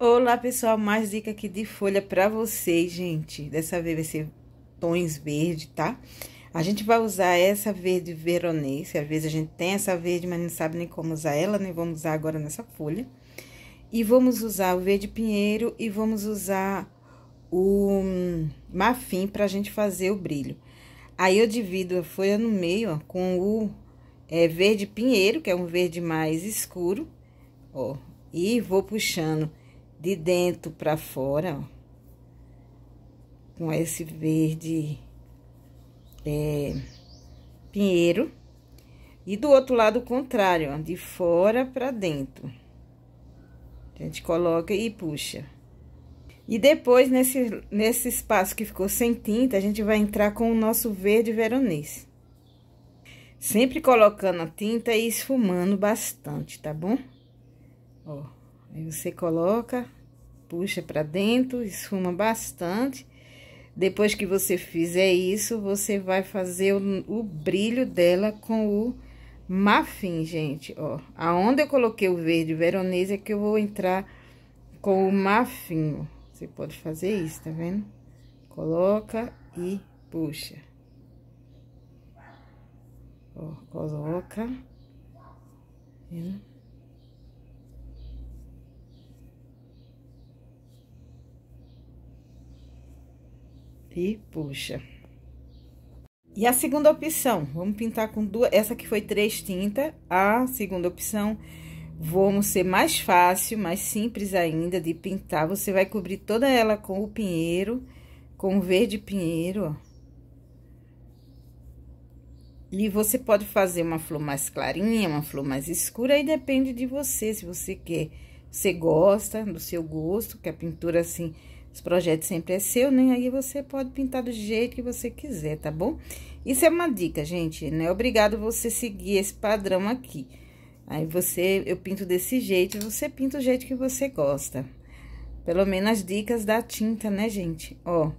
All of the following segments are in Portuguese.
Olá pessoal, mais dica aqui de folha para vocês, gente. Dessa vez vai ser tons verde, tá? A gente vai usar essa verde veronese. às vezes a gente tem essa verde, mas não sabe nem como usar ela, nem né? vamos usar agora nessa folha. E vamos usar o verde pinheiro e vamos usar o hum, marfim pra gente fazer o brilho. Aí eu divido a folha no meio, ó, com o é, verde pinheiro, que é um verde mais escuro, ó, e vou puxando de dentro para fora, ó, com esse verde é, pinheiro, e do outro lado contrário, ó, de fora para dentro. A gente coloca e puxa. E depois, nesse, nesse espaço que ficou sem tinta, a gente vai entrar com o nosso verde veronês. Sempre colocando a tinta e esfumando bastante, tá bom? Ó. Aí você coloca, puxa para dentro, esfuma bastante. Depois que você fizer isso, você vai fazer o, o brilho dela com o marfim, gente, ó. Aonde eu coloquei o verde veronese é que eu vou entrar com o marfim, Você pode fazer isso, tá vendo? Coloca e puxa. Ó, coloca. Tá vendo? e puxa. E a segunda opção, vamos pintar com duas, essa aqui foi três tintas, a segunda opção, vamos ser mais fácil, mais simples ainda de pintar, você vai cobrir toda ela com o pinheiro, com o verde pinheiro, ó. E você pode fazer uma flor mais clarinha, uma flor mais escura, aí depende de você, se você quer, você gosta, do seu gosto, que a pintura assim esse projeto sempre é seu, né? Aí você pode pintar do jeito que você quiser, tá bom? Isso é uma dica, gente, né? Obrigado você seguir esse padrão aqui. Aí você, eu pinto desse jeito, você pinta o jeito que você gosta. Pelo menos as dicas da tinta, né, gente? Ó,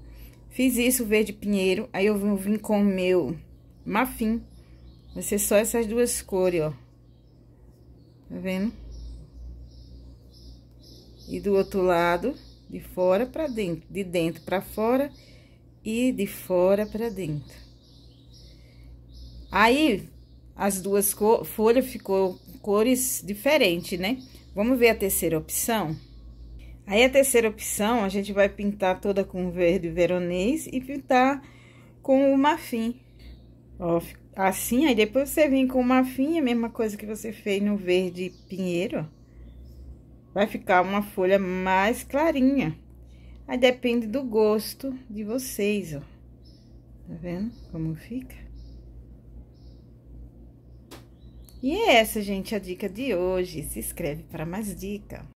fiz isso verde pinheiro, aí eu vim, com o meu mafim. Vai ser só essas duas cores, ó. Tá vendo? E do outro lado de fora para dentro, de dentro para fora e de fora para dentro. Aí, as duas folhas ficou cores diferentes, né? Vamos ver a terceira opção? Aí, a terceira opção, a gente vai pintar toda com verde veronês e pintar com o marfim. Ó, assim, aí depois você vem com o marfim, a mesma coisa que você fez no verde pinheiro, ó vai ficar uma folha mais clarinha. Aí depende do gosto de vocês, ó. Tá vendo como fica? E é essa, gente, a dica de hoje. Se inscreve para mais dicas.